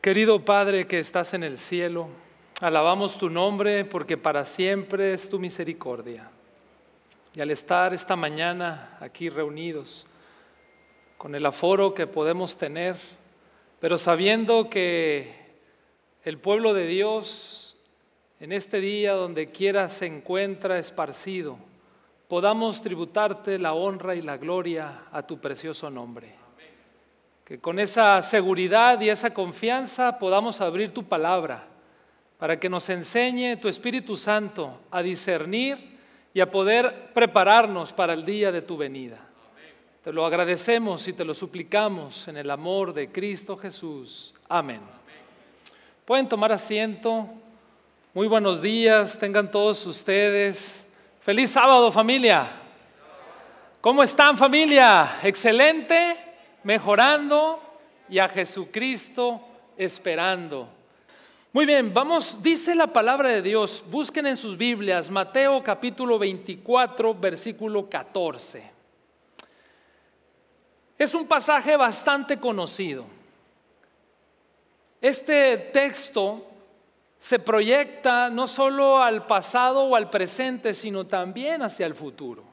Querido Padre que estás en el cielo, alabamos tu nombre porque para siempre es tu misericordia. Y al estar esta mañana aquí reunidos, con el aforo que podemos tener, pero sabiendo que el pueblo de Dios, en este día donde quiera se encuentra esparcido, podamos tributarte la honra y la gloria a tu precioso nombre que con esa seguridad y esa confianza podamos abrir tu palabra para que nos enseñe tu Espíritu Santo a discernir y a poder prepararnos para el día de tu venida. Te lo agradecemos y te lo suplicamos en el amor de Cristo Jesús. Amén. Pueden tomar asiento. Muy buenos días, tengan todos ustedes. Feliz sábado familia. ¿Cómo están familia? Excelente mejorando y a Jesucristo esperando. Muy bien, vamos, dice la palabra de Dios, busquen en sus Biblias Mateo capítulo 24, versículo 14. Es un pasaje bastante conocido. Este texto se proyecta no solo al pasado o al presente, sino también hacia el futuro.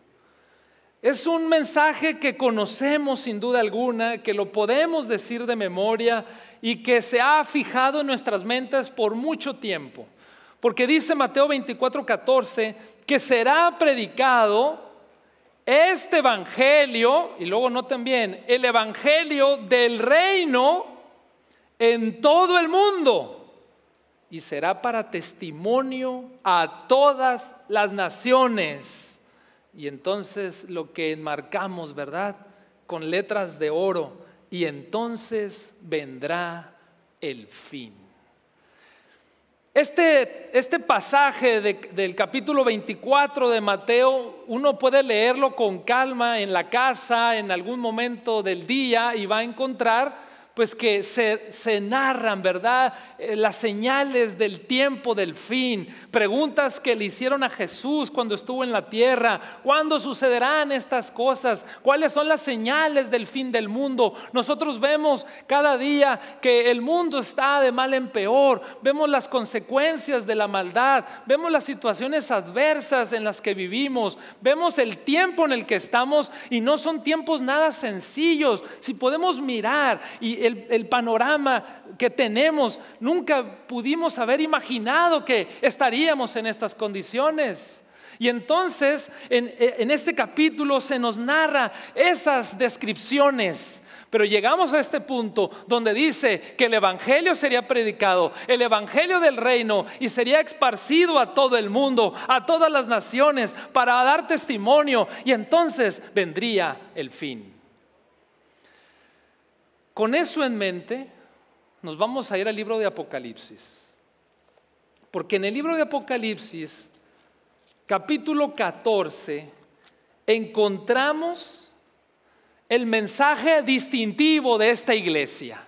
Es un mensaje que conocemos sin duda alguna, que lo podemos decir de memoria y que se ha fijado en nuestras mentes por mucho tiempo. Porque dice Mateo 24:14 que será predicado este evangelio, y luego noten bien, el evangelio del reino en todo el mundo. Y será para testimonio a todas las naciones. Y entonces lo que enmarcamos, ¿verdad? Con letras de oro. Y entonces vendrá el fin. Este, este pasaje del capítulo 24 de Mateo, uno puede leerlo con calma en la casa, en algún momento del día, y va a encontrar pues que se, narran, ¿verdad? Eh, las señales del tiempo del fin, preguntas que le hicieron a Jesús cuando estuvo en la tierra, ¿cuándo sucederán estas cosas? ¿Cuáles son las señales del fin del mundo? Nosotros vemos cada día que el mundo está de mal en peor, vemos las consecuencias de la maldad, vemos las situaciones adversas en las que vivimos, vemos el tiempo en el que estamos y no son tiempos nada sencillos. Si podemos mirar y el, panorama que tenemos. Nunca pudimos haber imaginado que estaríamos en estas condiciones. Y entonces en, en, este capítulo se nos narra esas descripciones. Pero llegamos a este punto donde dice que el Evangelio sería predicado, el Evangelio del reino, y sería esparcido a todo el mundo, a todas las naciones, para dar testimonio. Y entonces vendría el fin. Con eso en mente, nos vamos a ir al libro de Apocalipsis. Porque en el libro de Apocalipsis, capítulo 14, encontramos el mensaje distintivo de esta iglesia.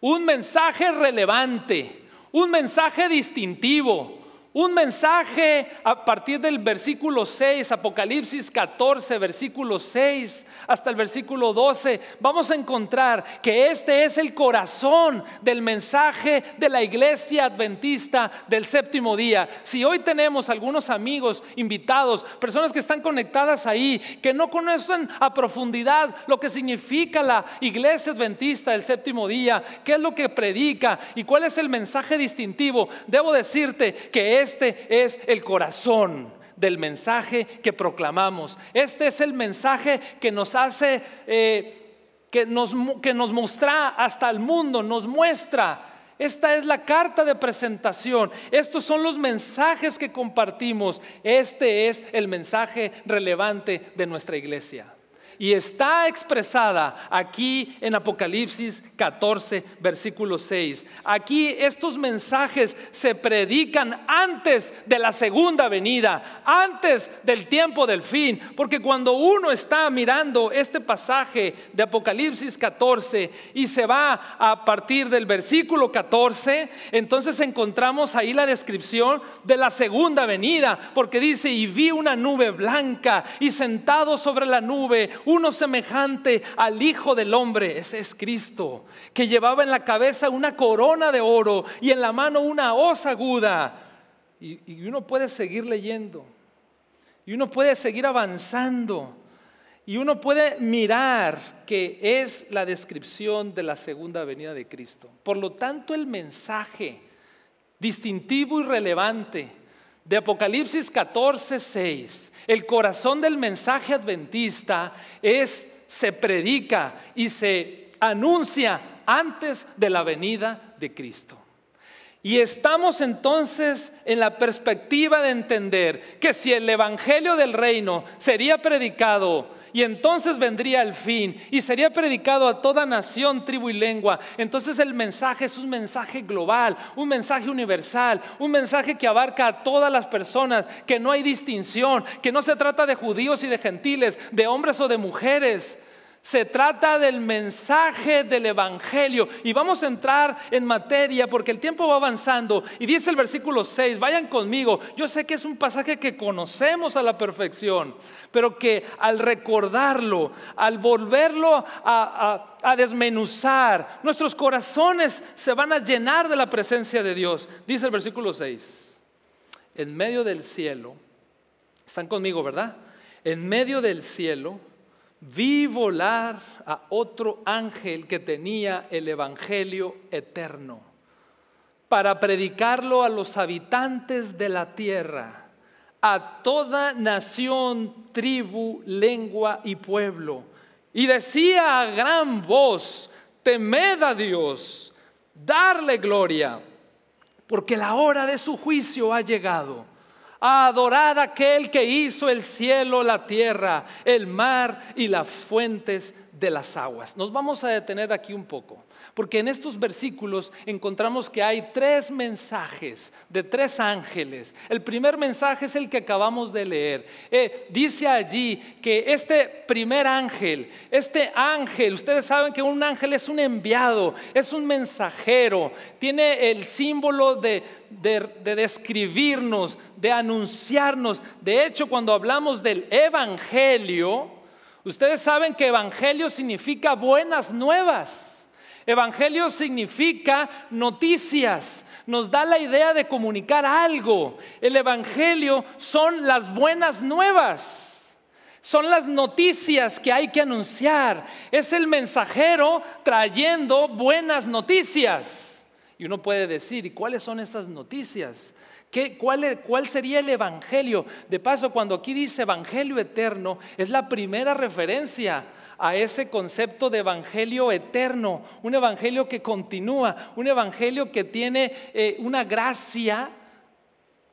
Un mensaje relevante, un mensaje distintivo un mensaje a partir del versículo 6, Apocalipsis 14, versículo 6 hasta el versículo 12, vamos a encontrar que este es el corazón del mensaje de la iglesia adventista del séptimo día. Si hoy tenemos algunos amigos, invitados, personas que están conectadas ahí, que no conocen a profundidad lo que significa la iglesia adventista del séptimo día, qué es lo que predica y cuál es el mensaje distintivo, debo decirte que este es el corazón del mensaje que proclamamos. Este es el mensaje que nos hace, eh, que, nos, que nos muestra hasta el mundo, nos muestra. Esta es la carta de presentación. Estos son los mensajes que compartimos. Este es el mensaje relevante de nuestra iglesia y está expresada aquí en Apocalipsis 14, versículo 6. Aquí estos mensajes se predican antes de la segunda venida, antes del tiempo del fin, porque cuando uno está mirando este pasaje de Apocalipsis 14 y se va a partir del versículo 14, entonces encontramos ahí la descripción de la segunda venida, porque dice, y vi una nube blanca y sentado sobre la nube uno semejante al Hijo del Hombre, ese es Cristo, que llevaba en la cabeza una corona de oro y en la mano una hoz aguda. Y, y uno puede seguir leyendo, y uno puede seguir avanzando, y uno puede mirar que es la descripción de la segunda venida de Cristo. Por lo tanto, el mensaje distintivo y relevante de Apocalipsis 14, 6, el corazón del mensaje adventista es, se predica y se anuncia antes de la venida de Cristo. Y estamos entonces en la perspectiva de entender que si el Evangelio del Reino sería predicado y entonces vendría el fin y sería predicado a toda nación, tribu y lengua. Entonces el mensaje es un mensaje global, un mensaje universal, un mensaje que abarca a todas las personas, que no hay distinción, que no se trata de judíos y de gentiles, de hombres o de mujeres, se trata del mensaje del Evangelio. Y vamos a entrar en materia porque el tiempo va avanzando. Y dice el versículo 6, vayan conmigo. Yo sé que es un pasaje que conocemos a la perfección, pero que al recordarlo, al volverlo a, desmenuzar, nuestros corazones se van a llenar de la presencia de Dios. Dice el versículo 6, en medio del cielo, están conmigo, ¿verdad? En medio del cielo vi volar a otro ángel que tenía el Evangelio eterno para predicarlo a los habitantes de la tierra, a toda nación, tribu, lengua y pueblo. Y decía a gran voz, temed a Dios, darle gloria, porque la hora de su juicio ha llegado Adorad aquel que hizo el cielo, la tierra, el mar y las fuentes de las aguas. Nos vamos a detener aquí un poco, porque en estos versículos encontramos que hay tres mensajes de tres ángeles. El primer mensaje es el que acabamos de leer. Eh, dice allí que este primer ángel, este ángel, ustedes saben que un ángel es un enviado, es un mensajero, tiene el símbolo de describirnos, de anunciarnos. De hecho, cuando hablamos del Evangelio, Ustedes saben que evangelio significa buenas nuevas. Evangelio significa noticias, nos da la idea de comunicar algo. El Evangelio son las buenas nuevas, son las noticias que hay que anunciar. Es el mensajero trayendo buenas noticias. Y uno puede decir, ¿y cuáles son esas noticias? E, cuál, sería el Evangelio? De paso, cuando aquí dice Evangelio eterno, es la primera referencia a ese concepto de Evangelio eterno, un Evangelio que continúa, un Evangelio que tiene eh, una gracia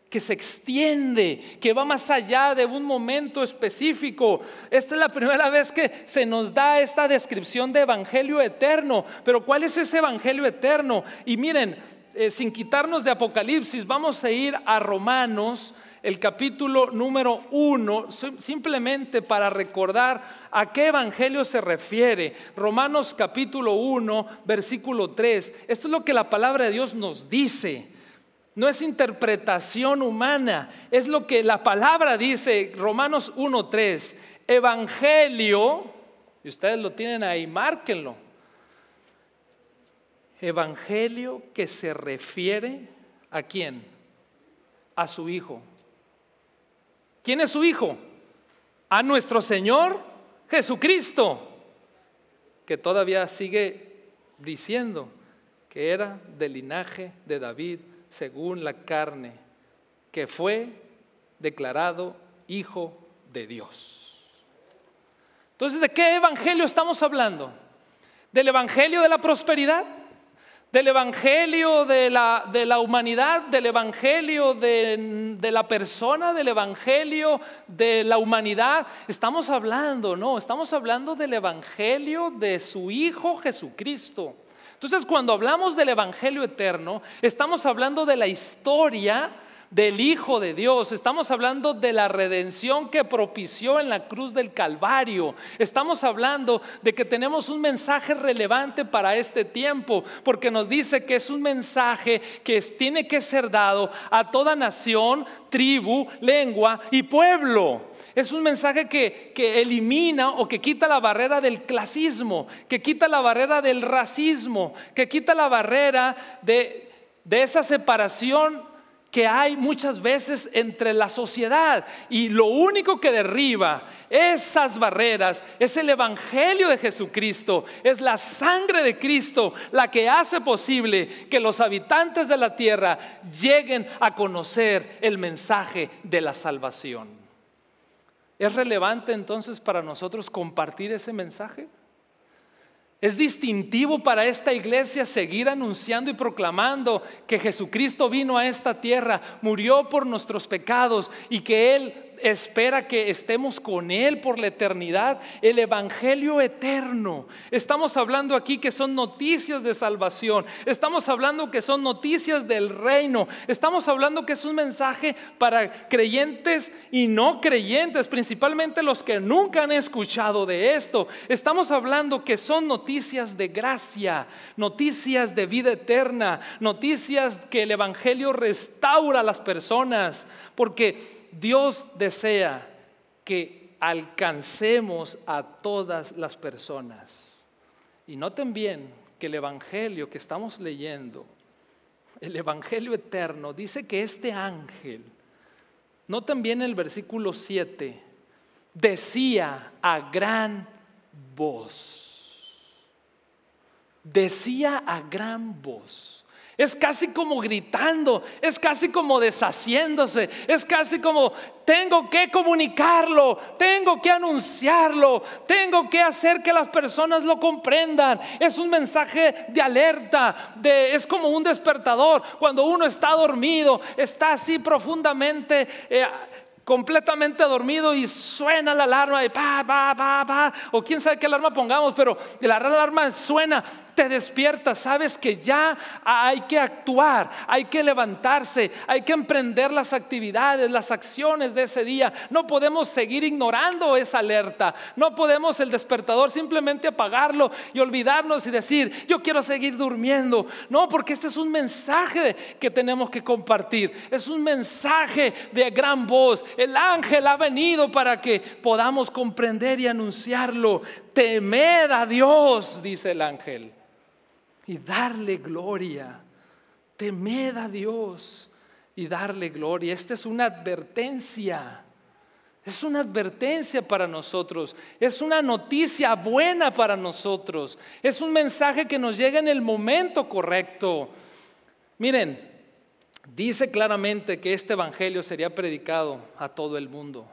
que se extiende, que va más allá de un momento específico. Esta es la primera vez que se nos da esta descripción de Evangelio eterno. Pero ¿cuál es ese Evangelio eterno? Y miren, eh, sin quitarnos de Apocalipsis, vamos a ir a Romanos, el capítulo número uno, simplemente para recordar a qué evangelio se refiere. Romanos capítulo 1, versículo 3. Esto es lo que la palabra de Dios nos dice. No es interpretación humana, es lo que la palabra dice, Romanos 3 Evangelio, y ustedes lo tienen ahí, márquenlo. Evangelio que se refiere a quién? A su Hijo. ¿Quién es su Hijo? A nuestro Señor Jesucristo, que todavía sigue diciendo que era del linaje de David según la carne, que fue declarado Hijo de Dios. Entonces, ¿de qué evangelio estamos hablando? ¿Del evangelio de la prosperidad? del evangelio de la, de la humanidad, del evangelio de, de la persona, del evangelio de la humanidad. Estamos hablando, no, estamos hablando del evangelio de su Hijo Jesucristo. Entonces, cuando hablamos del evangelio eterno, estamos hablando de la historia del Hijo de Dios, estamos hablando de la redención que propició en la cruz del Calvario, estamos hablando de que tenemos un mensaje relevante para este tiempo, porque nos dice que es un mensaje que tiene que ser dado a toda nación, tribu, lengua y pueblo. Es un mensaje que, elimina o que quita la barrera del clasismo, que quita la barrera del racismo, que quita la barrera de, de esa separación que hay muchas veces entre la sociedad. Y lo único que derriba esas barreras es el Evangelio de Jesucristo, es la sangre de Cristo la que hace posible que los habitantes de la tierra lleguen a conocer el mensaje de la salvación. ¿Es relevante entonces para nosotros compartir ese mensaje? Es distintivo para esta iglesia seguir anunciando y proclamando que Jesucristo vino a esta tierra, murió por nuestros pecados y que Él espera que estemos con Él por la eternidad, el Evangelio eterno. Estamos hablando aquí que son noticias de salvación, estamos hablando que son noticias del reino, estamos hablando que es un mensaje para creyentes y no creyentes, principalmente los que nunca han escuchado de esto. Estamos hablando que son noticias de gracia, noticias de vida eterna, noticias que el Evangelio restaura a las personas, porque Dios desea que alcancemos a todas las personas. Y noten bien que el Evangelio que estamos leyendo, el Evangelio eterno, dice que este ángel, noten bien el versículo 7, decía a gran voz, decía a gran voz, es casi como gritando, es casi como deshaciéndose, es casi como tengo que comunicarlo, tengo que anunciarlo, tengo que hacer que las personas lo comprendan. Es un mensaje de alerta, es como un despertador. Cuando uno está dormido, está así profundamente... Eh, completamente dormido y suena la alarma de pa, pa, pa, pa, o quién sabe qué alarma pongamos, pero la alarma suena te despiertas, sabes que ya hay que actuar, hay que levantarse, hay que emprender las actividades, las acciones de ese día. No podemos seguir ignorando esa alerta, no podemos el despertador simplemente apagarlo y olvidarnos y decir, yo quiero seguir durmiendo. No, porque este es un mensaje que tenemos que compartir, es un mensaje de gran voz. El ángel ha venido para que podamos comprender y anunciarlo. Temer a Dios, dice el ángel y darle gloria. Temed a Dios y darle gloria. Esta es una advertencia. Es una advertencia para nosotros, es una noticia buena para nosotros, es un mensaje que nos llega en el momento correcto. Miren, dice claramente que este Evangelio sería predicado a todo el mundo.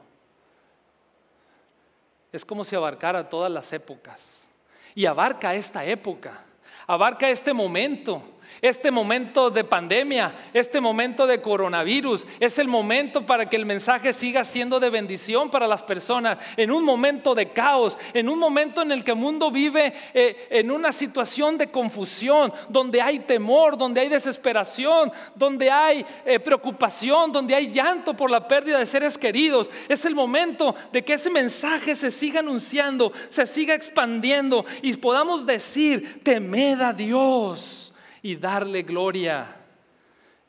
Es como si abarcara todas las épocas. Y abarca esta época abarca este momento este momento de pandemia, este momento de coronavirus, es el momento para que el mensaje siga siendo de bendición para las personas, en un momento de caos, en un momento en el que el mundo vive eh, en una situación de confusión, donde hay temor, donde hay desesperación, donde hay eh, preocupación, donde hay llanto por la pérdida de seres queridos. Es el momento de que ese mensaje se siga anunciando, se siga expandiendo y podamos decir, temed a Dios y darle gloria.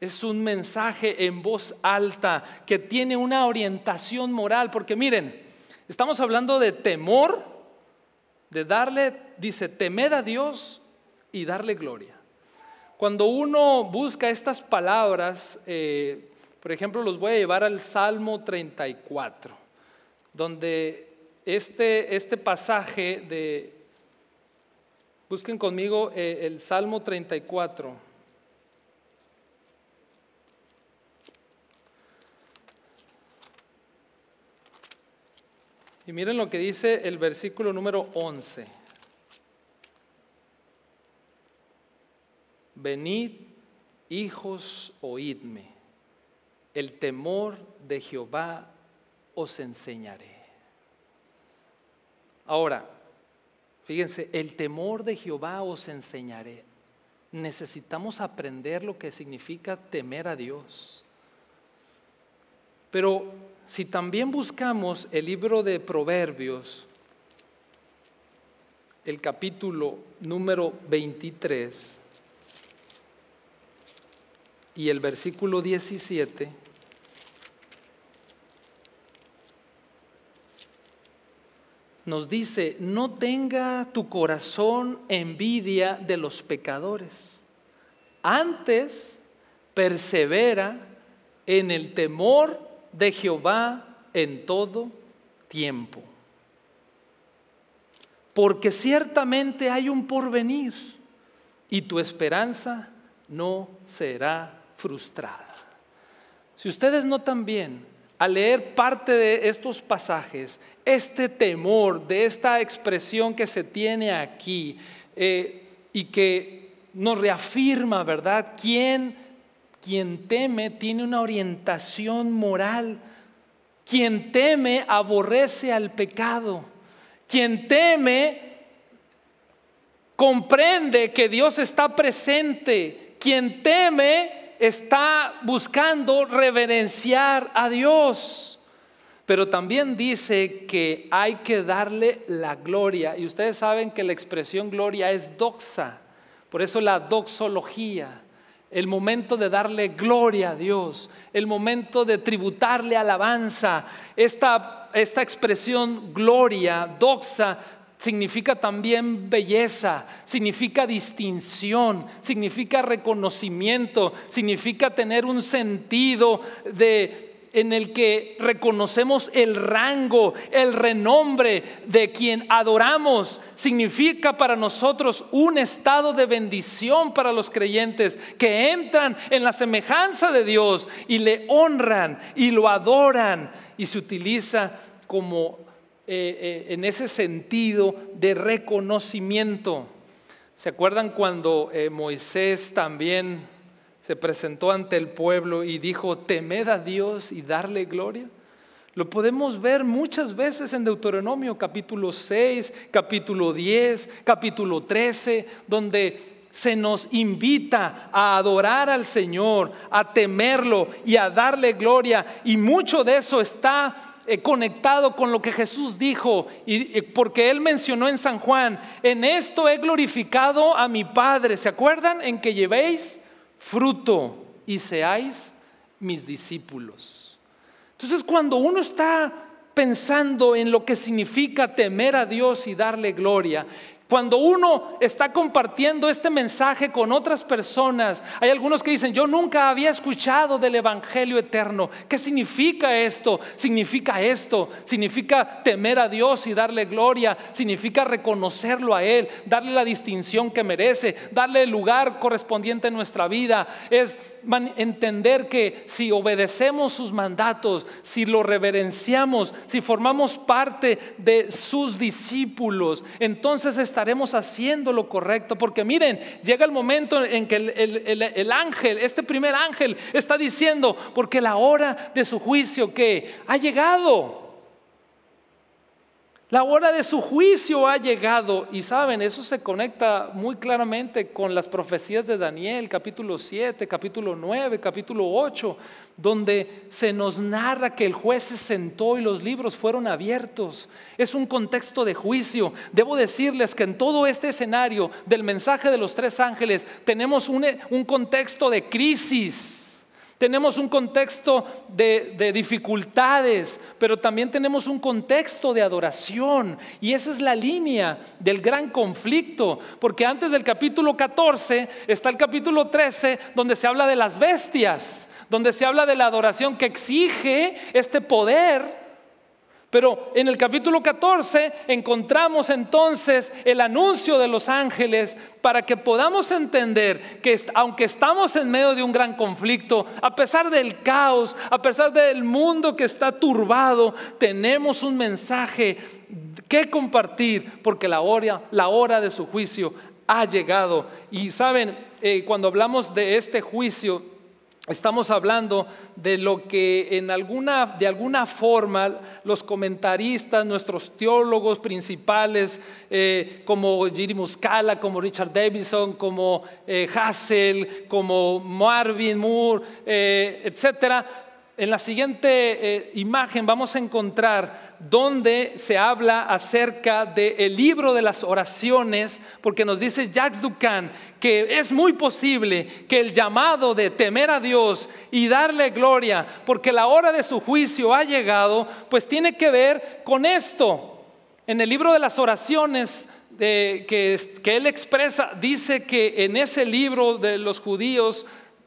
Es un mensaje en voz alta que tiene una orientación moral, porque miren, estamos hablando de temor, de darle, dice, temer a Dios y darle gloria. Cuando uno busca estas palabras, eh, por ejemplo, los voy a llevar al Salmo 34, donde este, este pasaje de Busquen conmigo eh, el Salmo 34. Y miren lo que dice el versículo número 11. Venid, hijos, oídme. El temor de Jehová os enseñaré. Ahora, Fíjense, el temor de Jehová os enseñaré. Necesitamos aprender lo que significa temer a Dios. Pero si también buscamos el libro de Proverbios, el capítulo número 23 y el versículo 17, nos dice, no tenga tu corazón envidia de los pecadores. Antes, persevera en el temor de Jehová en todo tiempo. Porque ciertamente hay un porvenir y tu esperanza no será frustrada. Si ustedes notan bien, al leer parte de estos pasajes, este temor de esta expresión que se tiene aquí eh, y que nos reafirma, ¿verdad? quien teme tiene una orientación moral. Quien teme aborrece al pecado. Quien teme comprende que Dios está presente. Quien teme está buscando reverenciar a Dios. Pero también dice que hay que darle la gloria. Y ustedes saben que la expresión gloria es doxa. Por eso la doxología. El momento de darle gloria a Dios. El momento de tributarle alabanza. Esta, esta expresión gloria, doxa, significa también belleza, significa distinción, significa reconocimiento, significa tener un sentido de en el que reconocemos el rango, el renombre de quien adoramos, significa para nosotros un estado de bendición para los creyentes que entran en la semejanza de Dios y le honran y lo adoran y se utiliza como eh, eh, en ese sentido de reconocimiento. ¿Se acuerdan cuando eh, Moisés también se presentó ante el pueblo y dijo, temed a Dios y darle gloria? Lo podemos ver muchas veces en Deuteronomio capítulo 6, capítulo 10, capítulo 13, donde se nos invita a adorar al Señor, a temerlo y a darle gloria. Y mucho de eso está eh, conectado con lo que Jesús dijo, y, eh, porque él mencionó en San Juan, en esto he glorificado a mi Padre. ¿Se acuerdan? En que llevéis fruto y seáis mis discípulos. Entonces cuando uno está pensando en lo que significa temer a Dios y darle gloria, cuando uno está compartiendo este mensaje con otras personas, hay algunos que dicen, yo nunca había escuchado del Evangelio eterno. ¿Qué significa esto? Significa esto. Significa temer a Dios y darle gloria. Significa reconocerlo a Él, darle la distinción que merece, darle el lugar correspondiente en nuestra vida. Es entender que si obedecemos sus mandatos, si lo reverenciamos, si formamos parte de sus discípulos, entonces estaremos estaremos haciendo lo correcto. Porque miren, llega el momento en que el, ángel, este primer ángel, está diciendo, porque la hora de su juicio que ha llegado. La hora de su juicio ha llegado. Y saben, eso se conecta muy claramente con las profecías de Daniel, capítulo 7, capítulo 9, capítulo 8, donde se nos narra que el juez se sentó y los libros fueron abiertos. Es un contexto de juicio. Debo decirles que en todo este escenario del mensaje de los tres ángeles tenemos un, un contexto de crisis tenemos un contexto de, dificultades, pero también tenemos un contexto de adoración. Y esa es la línea del gran conflicto, porque antes del capítulo 14 está el capítulo 13, donde se habla de las bestias, donde se habla de la adoración que exige este poder pero en el capítulo 14 encontramos entonces el anuncio de los ángeles para que podamos entender que aunque estamos en medio de un gran conflicto, a pesar del caos, a pesar del mundo que está turbado, tenemos un mensaje que compartir porque la hora, la hora de su juicio ha llegado. Y saben, eh, cuando hablamos de este juicio, Estamos hablando de lo que de alguna forma los comentaristas, nuestros teólogos principales, eh, como Giri Muscala, como Richard Davidson, como eh, Hassel, como Marvin Moore, eh, etcétera, en la siguiente eh, imagen vamos a encontrar donde se habla acerca del el libro de las oraciones, porque nos dice Jacques Ducan que es muy posible que el llamado de temer a Dios y darle gloria, porque la hora de su juicio ha llegado, pues tiene que ver con esto. En el libro de las oraciones eh, que él expresa, dice que en ese libro de los judíos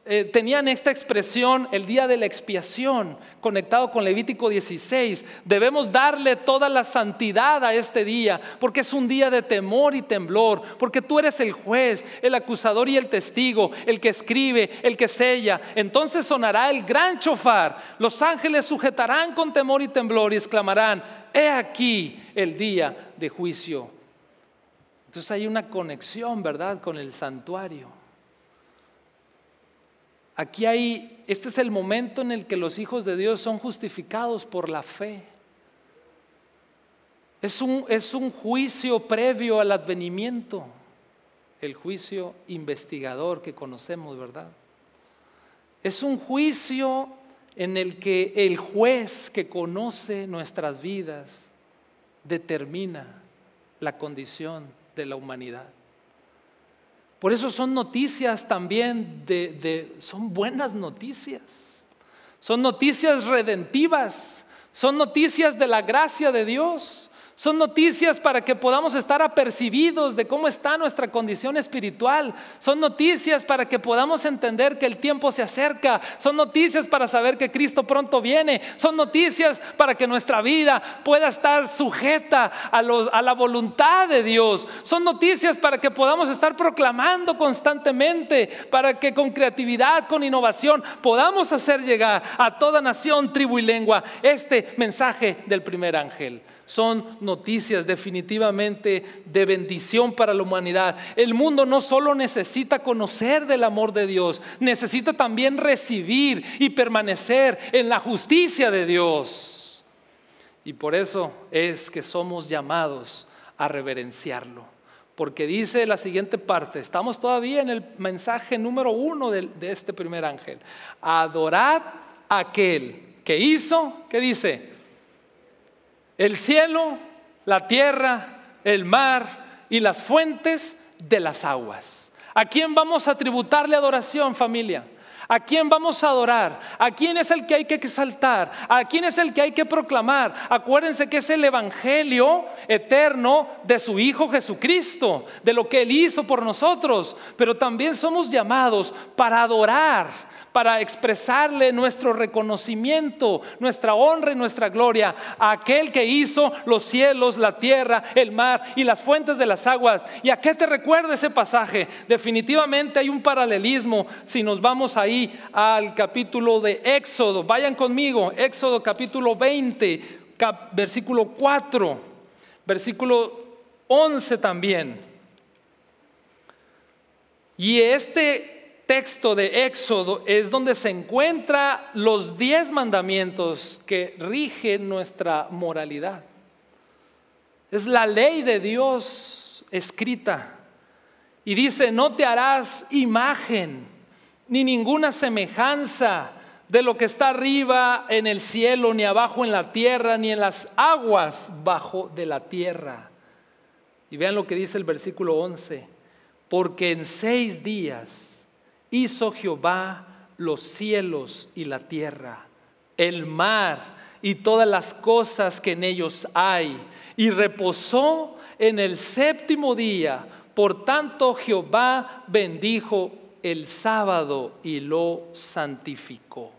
eh, tenían esta expresión el día de la expiación, conectado con Levítico 16. Debemos darle toda la santidad a este día, porque es un día de temor y temblor, porque tú eres el juez, el acusador y el testigo, el que escribe, el que sella. Entonces sonará el gran chofar, los ángeles sujetarán con temor y temblor y exclamarán, he aquí el día de juicio. Entonces hay una conexión, ¿verdad?, con el santuario. Aquí hay, este es el momento en el que los hijos de Dios son justificados por la fe. Es un, es un juicio previo al advenimiento, el juicio investigador que conocemos, ¿verdad? Es un juicio en el que el juez que conoce nuestras vidas determina la condición de la humanidad. Por eso son noticias también de, son buenas noticias. Son noticias redentivas. Son noticias de la gracia de Dios. Son noticias para que podamos estar apercibidos de cómo está nuestra condición espiritual. Son noticias para que podamos entender que el tiempo se acerca. Son noticias para saber que Cristo pronto viene. Son noticias para que nuestra vida pueda estar sujeta a, la voluntad de Dios. Son noticias para que podamos estar proclamando constantemente, para que con creatividad, con innovación, podamos hacer llegar a toda nación, tribu y lengua este mensaje del primer ángel son noticias definitivamente de bendición para la humanidad. El mundo no solo necesita conocer del amor de Dios, necesita también recibir y permanecer en la justicia de Dios. Y por eso es que somos llamados a reverenciarlo. Porque dice la siguiente parte, estamos todavía en el mensaje número uno de, este primer ángel. Adorad aquel que hizo, ¿qué dice? el cielo, la tierra, el mar y las fuentes de las aguas. ¿A quién vamos a tributarle adoración, familia? ¿A quién vamos a adorar? ¿A quién es el que hay que exaltar? ¿A quién es el que hay que proclamar? Acuérdense que es el Evangelio eterno de su Hijo Jesucristo, de lo que Él hizo por nosotros. Pero también somos llamados para adorar, para expresarle nuestro reconocimiento, nuestra honra y nuestra gloria a aquel que hizo los cielos, la tierra, el mar y las fuentes de las aguas. ¿Y a qué te recuerda ese pasaje? Definitivamente hay un paralelismo si nos vamos ahí al capítulo de Éxodo. Vayan conmigo, Éxodo capítulo 20, versículo 4, versículo 11 también. Y este texto de Éxodo es donde se encuentra los diez mandamientos que rigen nuestra moralidad. Es la ley de Dios escrita. Y dice, no te harás imagen ni ninguna semejanza de lo que está arriba en el cielo, ni abajo en la tierra, ni en las aguas bajo de la tierra. Y vean lo que dice el versículo 11, porque en seis días hizo Jehová los cielos y la tierra, el mar y todas las cosas que en ellos hay, y reposó en el séptimo día. Por tanto, Jehová bendijo el sábado y lo santificó.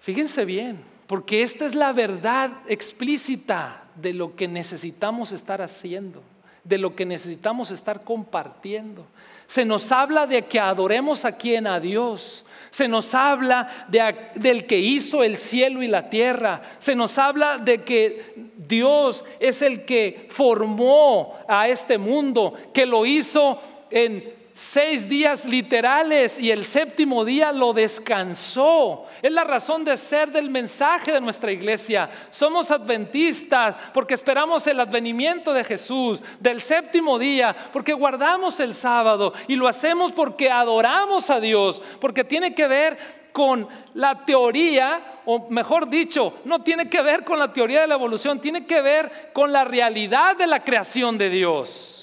Fíjense bien, porque esta es la verdad explícita de lo que necesitamos estar haciendo, de lo que necesitamos estar compartiendo, se nos habla de que adoremos a quien, a Dios. Se nos habla del que hizo el cielo y la tierra. Se nos habla de que Dios es el que formó a este mundo, que lo hizo en seis días literales y el séptimo día lo descansó. Es la razón de ser del mensaje de nuestra iglesia. Somos adventistas porque esperamos el advenimiento de Jesús, del séptimo día, porque guardamos el sábado y lo hacemos porque adoramos a Dios, porque tiene que ver con la teoría, o mejor dicho, no tiene que ver con la teoría de la evolución, tiene que ver con la realidad de la creación de Dios.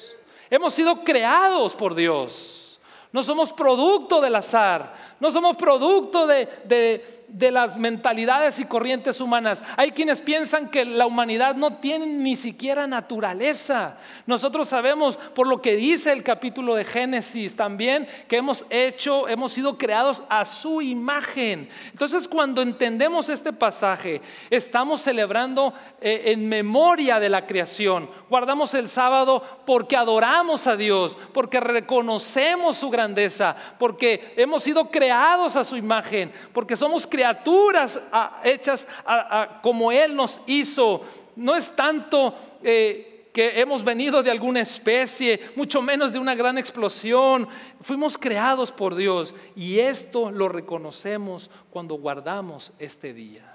Hemos sido creados por Dios. No somos producto del azar, no somos producto de, de de las mentalidades y corrientes humanas. Hay quienes piensan que la humanidad no tiene ni siquiera naturaleza. Nosotros sabemos por lo que dice el capítulo de Génesis también que hemos hecho, hemos sido creados a su imagen. Entonces cuando entendemos este pasaje, estamos celebrando eh, en memoria de la creación. Guardamos el sábado porque adoramos a Dios, porque reconocemos su grandeza, porque hemos sido creados a su imagen, porque somos creados criaturas ah, hechas ah, ah, como Él nos hizo. No es tanto... Eh, que hemos venido de alguna especie, mucho menos de una gran explosión. Fuimos creados por Dios y esto lo reconocemos cuando guardamos este día.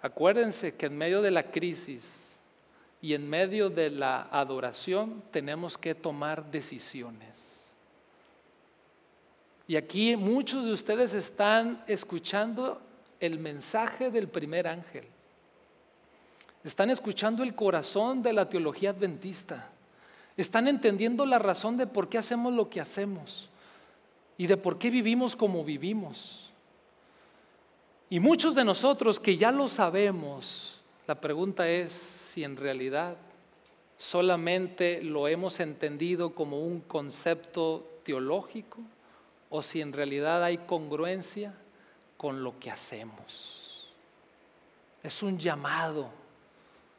Acuérdense que en medio de la crisis y en medio de la adoración tenemos que tomar decisiones. Y aquí muchos de ustedes están escuchando el mensaje del primer ángel. Están escuchando el corazón de la teología adventista. Están entendiendo la razón de por qué hacemos lo que hacemos y de por qué vivimos como vivimos. Y muchos de nosotros que ya lo sabemos, la pregunta es si en realidad solamente lo hemos entendido como un concepto teológico o si en realidad hay congruencia con lo que hacemos. Es un llamado,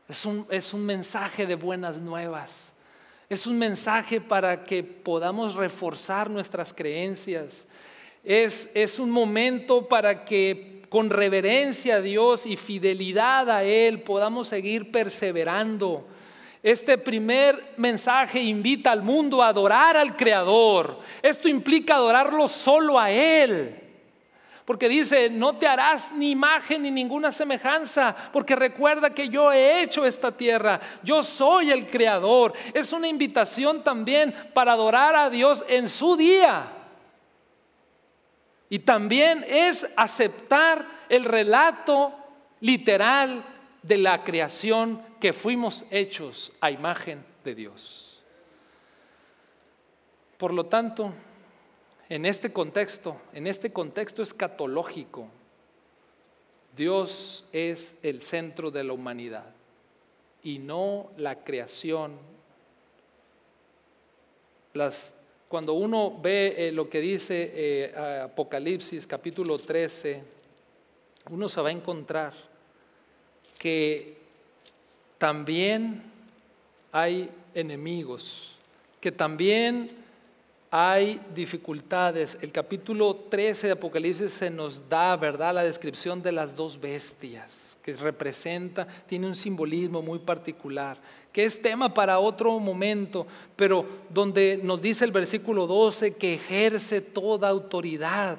es un, es un mensaje de buenas nuevas, es un mensaje para que podamos reforzar nuestras creencias, es, es un momento para que con reverencia a Dios y fidelidad a Él podamos seguir perseverando este primer mensaje invita al mundo a adorar al Creador. Esto implica adorarlo solo a Él. Porque dice, no te harás ni imagen ni ninguna semejanza, porque recuerda que yo he hecho esta tierra, yo soy el creador. Es una invitación también para adorar a Dios en su día. Y también es aceptar el relato literal de la creación que fuimos hechos a imagen de Dios. Por lo tanto, en este contexto, en este contexto escatológico, Dios es el centro de la humanidad y no la creación. Las, cuando uno ve eh, lo que dice eh, Apocalipsis capítulo 13, uno se va a encontrar que también hay enemigos, que también hay dificultades. El capítulo 13 de Apocalipsis se nos da, ¿verdad?, la descripción de las dos bestias, que representa, tiene un simbolismo muy particular, que es tema para otro momento, pero donde nos dice el versículo 12 que ejerce toda autoridad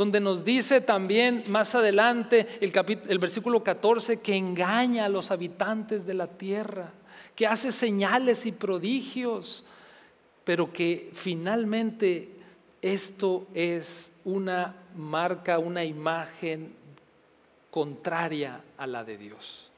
donde nos dice también más adelante el, versículo 14 que engaña a los habitantes de la tierra, que hace señales y prodigios, pero que finalmente esto es una marca, una imagen contraria a la de Dios.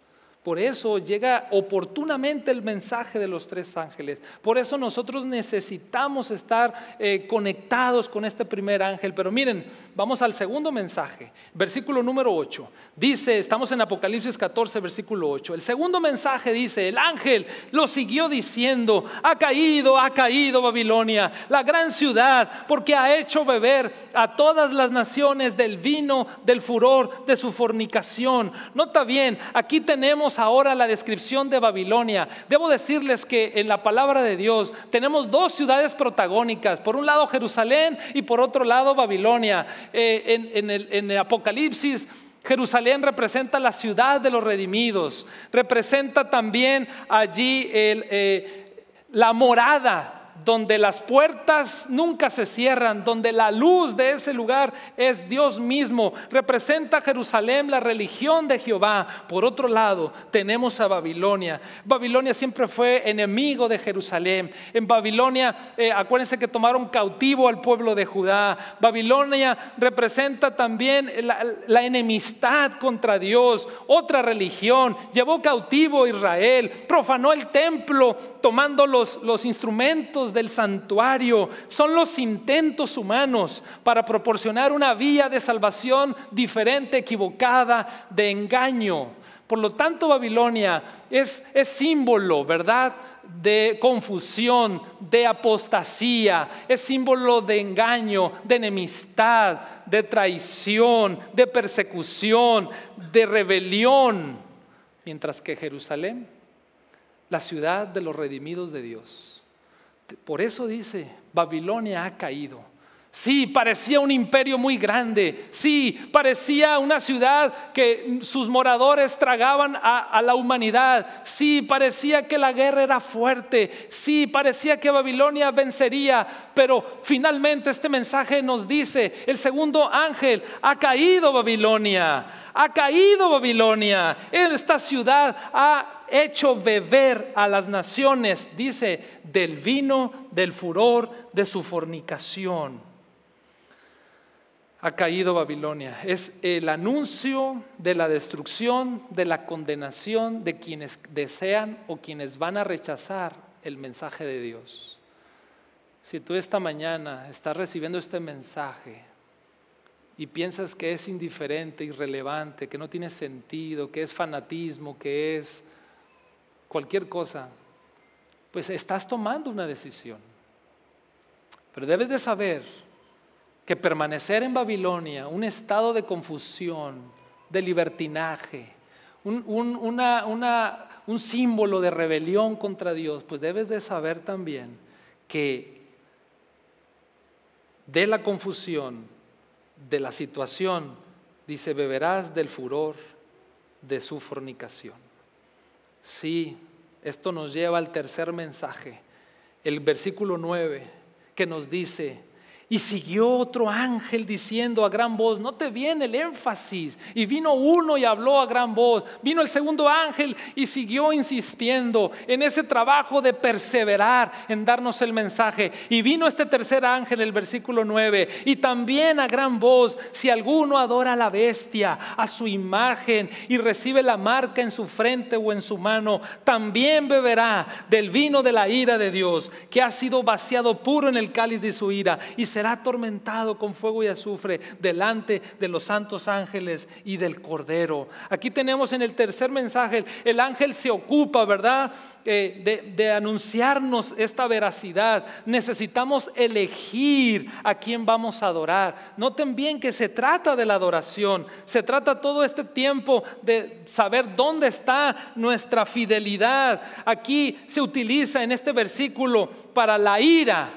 Por eso llega oportunamente el mensaje de los tres ángeles. Por eso nosotros necesitamos estar eh, conectados con este primer ángel. Pero miren, vamos al segundo mensaje, versículo número 8. Dice, estamos en Apocalipsis 14, versículo 8. El segundo mensaje dice, el ángel lo siguió diciendo, ha caído, ha caído Babilonia, la gran ciudad, porque ha hecho beber a todas las naciones del vino, del furor, de su fornicación. Nota bien, aquí tenemos ahora la descripción de Babilonia, debo decirles que en la palabra de Dios tenemos dos ciudades protagónicas, por un lado Jerusalén y por otro lado Babilonia. Eh, en, el, Apocalipsis Jerusalén representa la ciudad de los redimidos, representa también allí eh, la morada donde las puertas nunca se cierran, donde la luz de ese lugar es Dios mismo. Representa Jerusalén, la religión de Jehová. Por otro lado, tenemos a Babilonia. Babilonia siempre fue enemigo de Jerusalén. En Babilonia, eh, acuérdense que tomaron cautivo al pueblo de Judá. Babilonia representa también la, enemistad contra Dios, otra religión. Llevó cautivo a Israel, profanó el templo tomando los instrumentos del santuario, son los intentos humanos para proporcionar una vía de salvación diferente, equivocada, de engaño. Por lo tanto, Babilonia es, es símbolo, ¿verdad? de confusión, de apostasía, es símbolo de engaño, de enemistad, de traición, de persecución, de rebelión, mientras que Jerusalén, la ciudad de los redimidos de Dios, por eso dice, Babilonia ha caído. Sí, parecía un imperio muy grande. Sí, parecía una ciudad que sus moradores tragaban a, la humanidad. Sí, parecía que la guerra era fuerte. Sí, parecía que Babilonia vencería. Pero finalmente este mensaje nos dice, el segundo ángel, ha caído Babilonia. Ha caído Babilonia. Esta ciudad ha hecho beber a las naciones, dice, del vino, del furor, de su fornicación. Ha caído Babilonia. Es el anuncio de la destrucción, de la condenación de quienes desean o quienes van a rechazar el mensaje de Dios. Si tú esta mañana estás recibiendo este mensaje, y piensas que es indiferente, irrelevante, que no tiene sentido, que es fanatismo, que es cualquier cosa, pues estás tomando una decisión. Pero debes de saber que permanecer en Babilonia, un estado de confusión, de libertinaje, un, símbolo de rebelión contra Dios, pues debes de saber también que de la confusión, de la situación, dice, beberás del furor de su fornicación. Sí, esto nos lleva al tercer mensaje, el versículo 9, que nos dice, y siguió otro ángel diciendo a gran voz, no te viene el énfasis. Y vino uno y habló a gran voz. Vino el segundo ángel y siguió insistiendo en ese trabajo de perseverar, en darnos el mensaje. Y vino este tercer ángel, el versículo 9, y también a gran voz, si alguno adora la bestia, a su imagen, y recibe la marca en su frente o en su mano, también beberá del vino de la ira de Dios, que ha sido vaciado puro en el cáliz de su ira, y será atormentado con fuego y azufre delante de los santos ángeles y del Cordero. Aquí tenemos en el tercer mensaje, el ángel se ocupa, ¿verdad?, eh, de, de anunciarnos esta veracidad. Necesitamos elegir a quién vamos a adorar. Noten bien que se trata de la adoración, se trata todo este tiempo de saber dónde está nuestra fidelidad. Aquí se utiliza en este versículo para la ira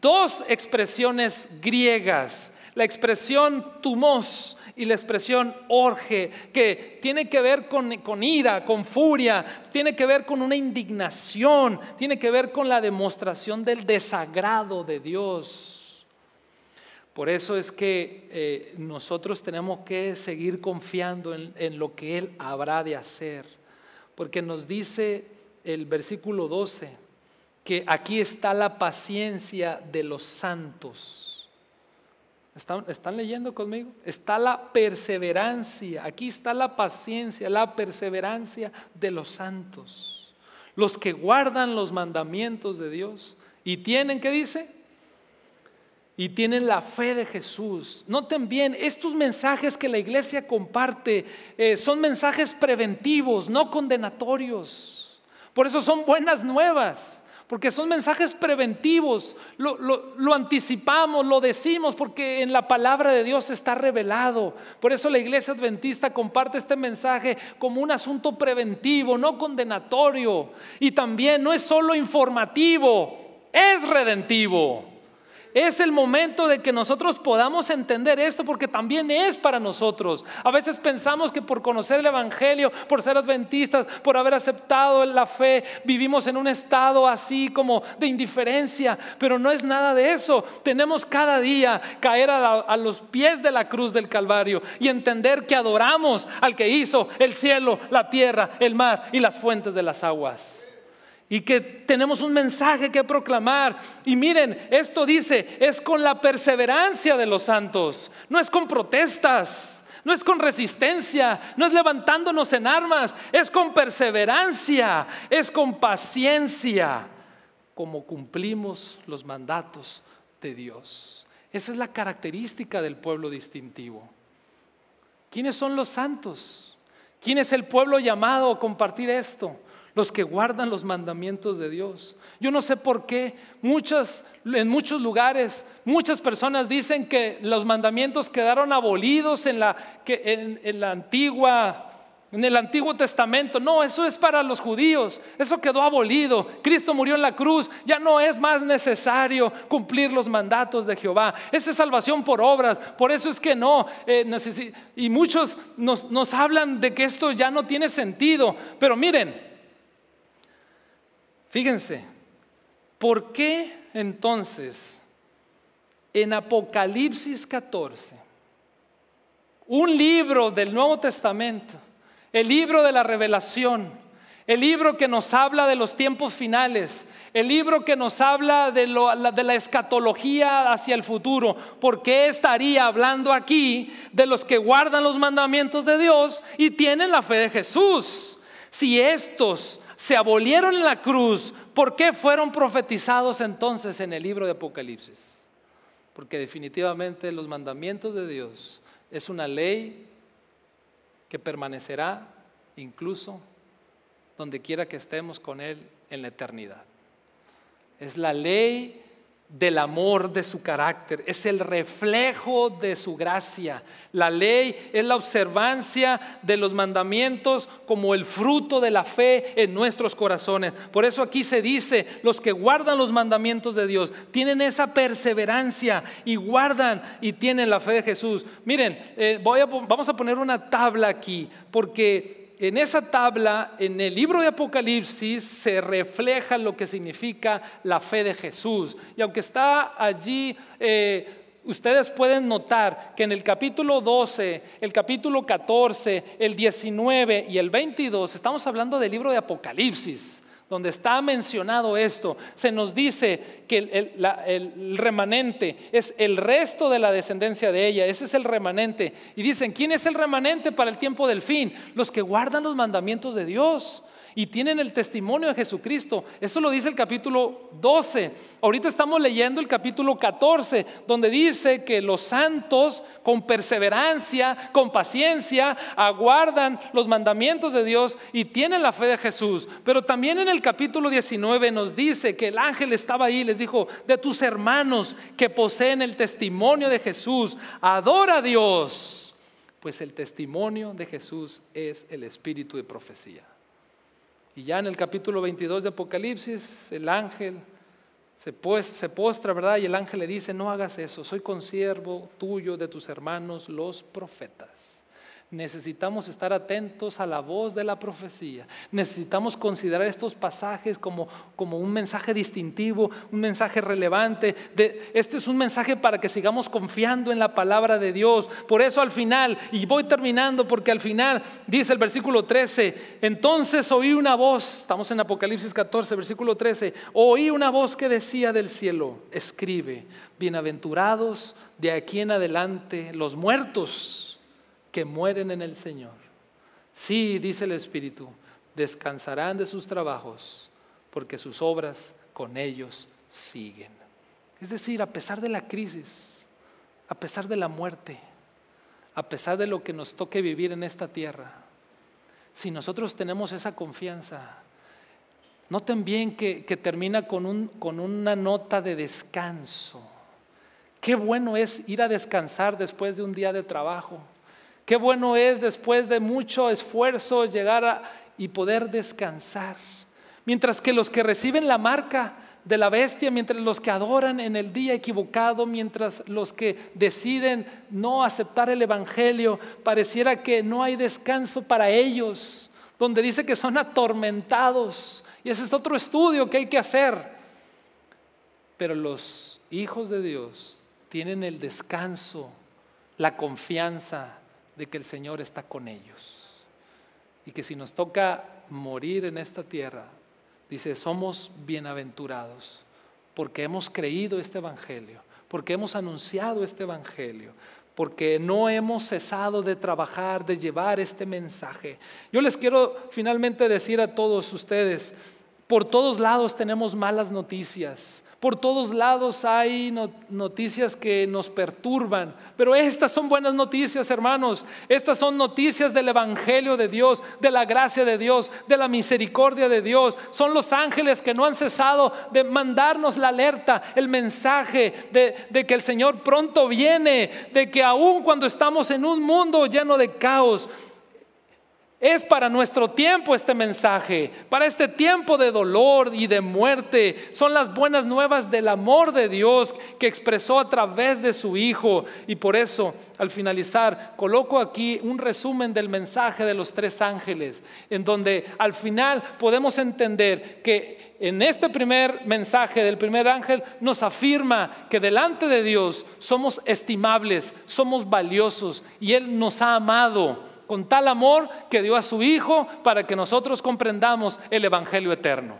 dos expresiones griegas, la expresión tumos y la expresión orge, que tiene que ver con, con, ira, con furia, tiene que ver con una indignación, tiene que ver con la demostración del desagrado de Dios. Por eso es que eh, nosotros tenemos que seguir confiando en, en lo que Él habrá de hacer, porque nos dice el versículo 12 que aquí está la paciencia de los santos. ¿Están, leyendo conmigo? Está la perseverancia, aquí está la paciencia, la perseverancia de los santos. Los que guardan los mandamientos de Dios y tienen, ¿qué dice? y tienen la fe de Jesús. Noten bien, estos mensajes que la iglesia comparte eh, son mensajes preventivos, no condenatorios. Por eso son buenas nuevas porque son mensajes preventivos, lo, anticipamos, lo decimos, porque en la palabra de Dios está revelado. Por eso la iglesia adventista comparte este mensaje como un asunto preventivo, no condenatorio, y también no es solo informativo, es redentivo. Es el momento de que nosotros podamos entender esto porque también es para nosotros. A veces pensamos que por conocer el Evangelio, por ser adventistas, por haber aceptado la fe, vivimos en un estado así como de indiferencia, pero no es nada de eso. Tenemos cada día caer a, a los pies de la cruz del Calvario y entender que adoramos al que hizo el cielo, la tierra, el mar y las fuentes de las aguas y que tenemos un mensaje que proclamar. Y miren, esto dice, es con la perseverancia de los santos, no es con protestas, no es con resistencia, no es levantándonos en armas, es con perseverancia, es con paciencia, como cumplimos los mandatos de Dios. Esa es la característica del pueblo distintivo. ¿Quiénes son los santos? ¿Quién es el pueblo llamado a compartir esto? los que guardan los mandamientos de Dios. Yo no sé por qué muchas, en muchos lugares muchas personas dicen que los mandamientos quedaron abolidos en la, que, en, la antigua en el Antiguo Testamento. No, eso es para los judíos. Eso quedó abolido. Cristo murió en la cruz. Ya no es más necesario cumplir los mandatos de Jehová. Esa es salvación por obras. Por eso es que no. Eh, y muchos nos, nos hablan de que esto ya no tiene sentido. Pero miren, Fíjense, ¿por qué entonces en Apocalipsis 14, un libro del Nuevo Testamento, el libro de la revelación, el libro que nos habla de los tiempos finales, el libro que nos habla de, la escatología hacia el futuro. ¿Por qué estaría hablando aquí de los que guardan los mandamientos de Dios y tienen la fe de Jesús? Si estos se abolieron en la cruz, ¿por qué fueron profetizados entonces en el libro de Apocalipsis? Porque definitivamente los mandamientos de Dios es una ley que permanecerá incluso donde quiera que estemos con Él en la eternidad. Es la ley del amor de su carácter, es el reflejo de su gracia. La ley es la observancia de los mandamientos como el fruto de la fe en nuestros corazones. Por eso aquí se dice, los que guardan los mandamientos de Dios tienen esa perseverancia y guardan y tienen la fe de Jesús. Miren, eh, voy vamos a poner una tabla aquí, porque en esa tabla, en el libro de Apocalipsis, se refleja lo que significa la fe de Jesús. Y aunque está allí... Eh, ustedes pueden notar que en el capítulo 12, el capítulo 14, el 19 y el 22, estamos hablando del libro de Apocalipsis donde está mencionado esto, se nos dice que el, remanente es el resto de la descendencia de ella, ese es el remanente. Y dicen, ¿quién es el remanente para el tiempo del fin? Los que guardan los mandamientos de Dios y tienen el testimonio de Jesucristo. Eso lo dice el capítulo 12. Ahorita estamos leyendo el capítulo 14, donde dice que los santos con perseverancia, con paciencia, aguardan los mandamientos de Dios y tienen la fe de Jesús. Pero también en el capítulo 19 nos dice que el ángel estaba ahí, les dijo, de tus hermanos que poseen el testimonio de Jesús, adora a Dios. Pues el testimonio de Jesús es el espíritu de profecía. Y ya en el capítulo 22 de Apocalipsis, el ángel pues, se, postra, ¿verdad? Y el ángel le dice, no hagas eso, soy consiervo tuyo de tus hermanos, los profetas. Necesitamos estar atentos a la voz de la profecía. Necesitamos considerar estos pasajes como, como, un mensaje distintivo, un mensaje relevante. este es un mensaje para que sigamos confiando en la palabra de Dios. Por eso al final, y voy terminando porque al final dice el versículo 13, entonces oí una voz, estamos en Apocalipsis 14, versículo 13, oí una voz que decía del cielo, escribe, bienaventurados de aquí en adelante los muertos mueren en el Señor. Sí, dice el Espíritu, descansarán de sus trabajos, porque sus obras con ellos siguen. Es decir, a pesar de la crisis, a pesar de la muerte, a pesar de lo que nos toque vivir en esta tierra, si nosotros tenemos esa confianza, noten bien que, que termina con, un, con una nota de descanso. Qué bueno es ir a descansar después de un día de trabajo. Qué bueno es después de mucho esfuerzo llegar y poder descansar. Mientras que los que reciben la marca de la bestia, mientras los que adoran en el día equivocado, mientras los que deciden no aceptar el Evangelio, pareciera que no hay descanso para ellos, donde dice que son atormentados. Y ese es otro estudio que hay que hacer. Pero los hijos de Dios tienen el descanso, la confianza, de que el Señor está con ellos. Y que si nos toca morir en esta tierra, dice, somos bienaventurados porque hemos creído este Evangelio, porque hemos anunciado este Evangelio, porque no hemos cesado de trabajar, de llevar este mensaje. Yo les quiero finalmente decir a todos ustedes, por todos lados tenemos malas noticias. Por todos lados hay noticias que nos perturban, pero estas son buenas noticias, hermanos. Estas son noticias del Evangelio de Dios, de la gracia de Dios, de la misericordia de Dios. Son los ángeles que no han cesado de mandarnos la alerta, el mensaje de, que el Señor pronto viene, de que aun cuando estamos en un mundo lleno de caos, es para nuestro tiempo este mensaje, para este tiempo de dolor y de muerte. Son las buenas nuevas del amor de Dios que expresó a través de su Hijo. Y por eso, al finalizar, coloco aquí un resumen del mensaje de los tres ángeles, en donde al final podemos entender que en este primer mensaje del primer ángel nos afirma que delante de Dios somos estimables, somos valiosos y Él nos ha amado con tal amor que dio a su Hijo para que nosotros comprendamos el Evangelio eterno.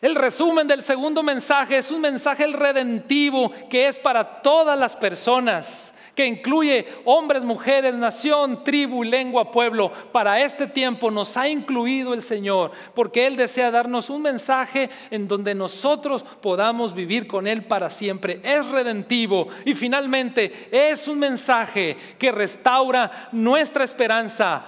El resumen del segundo mensaje es un mensaje redentivo que es para todas las personas que incluye hombres, mujeres, nación, tribu, lengua, pueblo. Para este tiempo nos ha incluido el Señor, porque Él desea darnos un mensaje en donde nosotros podamos vivir con Él para siempre. Es redentivo y finalmente es un mensaje que restaura nuestra esperanza,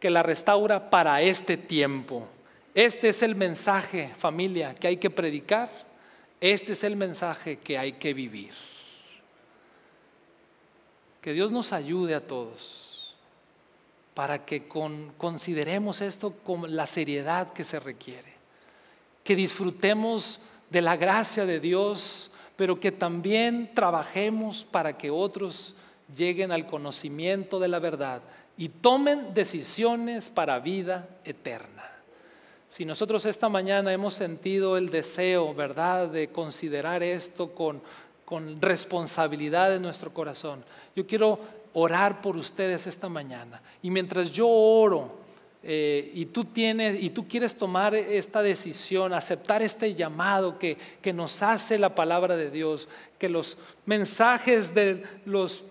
que la restaura para este tiempo. Este es el mensaje, familia, que hay que predicar. Este es el mensaje que hay que vivir. Que Dios nos ayude a todos para que consideremos esto con la seriedad que se requiere, que disfrutemos de la gracia de Dios, pero que también trabajemos para que otros lleguen al conocimiento de la verdad y tomen decisiones para vida eterna. Si nosotros esta mañana hemos sentido el deseo, ¿verdad?, de considerar esto con con responsabilidad en nuestro corazón. Yo quiero orar por ustedes esta mañana. Y mientras yo oro, eh, y tú tienes y tú quieres tomar esta decisión, aceptar este llamado que, que nos hace la palabra de Dios, que los mensajes de los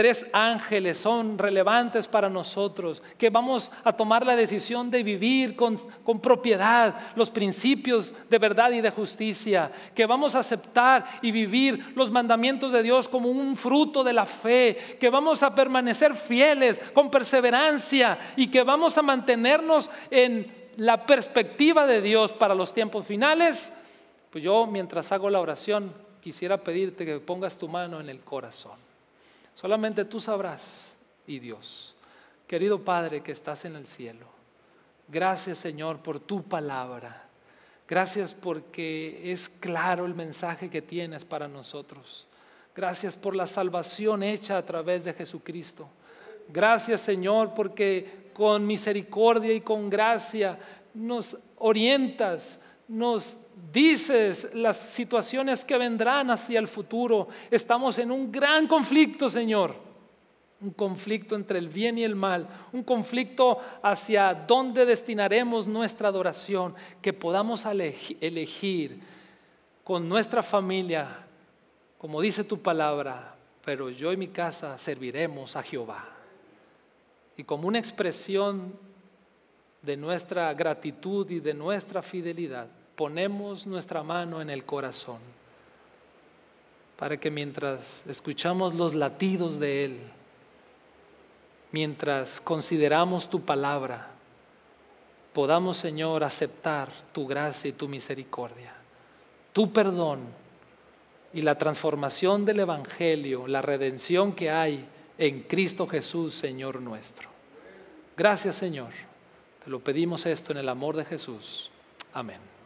tres ángeles son relevantes para nosotros, que vamos a tomar la decisión de vivir con, propiedad los principios de verdad y de justicia, que vamos a aceptar y vivir los mandamientos de Dios como un fruto de la fe, que vamos a permanecer fieles con perseverancia y que vamos a mantenernos en la perspectiva de Dios para los tiempos finales. Pues yo mientras hago la oración quisiera pedirte que pongas tu mano en el corazón. Solamente tú sabrás y Dios. Querido Padre que estás en el cielo, gracias Señor por tu palabra. Gracias porque es claro el mensaje que tienes para nosotros. Gracias por la salvación hecha a través de Jesucristo. Gracias Señor porque con misericordia y con gracia nos orientas nos dices las situaciones que vendrán hacia el futuro. Estamos en un gran conflicto, Señor. Un conflicto entre el bien y el mal. Un conflicto hacia dónde destinaremos nuestra adoración. Que podamos elegir con nuestra familia, como dice tu palabra, pero yo y mi casa serviremos a Jehová. Y como una expresión de nuestra gratitud y de nuestra fidelidad, ponemos nuestra mano en el corazón para que mientras escuchamos los latidos de Él, mientras consideramos tu palabra, podamos, Señor, aceptar tu gracia y tu misericordia, tu perdón y la transformación del Evangelio, la redención que hay en Cristo Jesús, Señor nuestro. Gracias, Señor. Te lo pedimos esto en el amor de Jesús. Amén.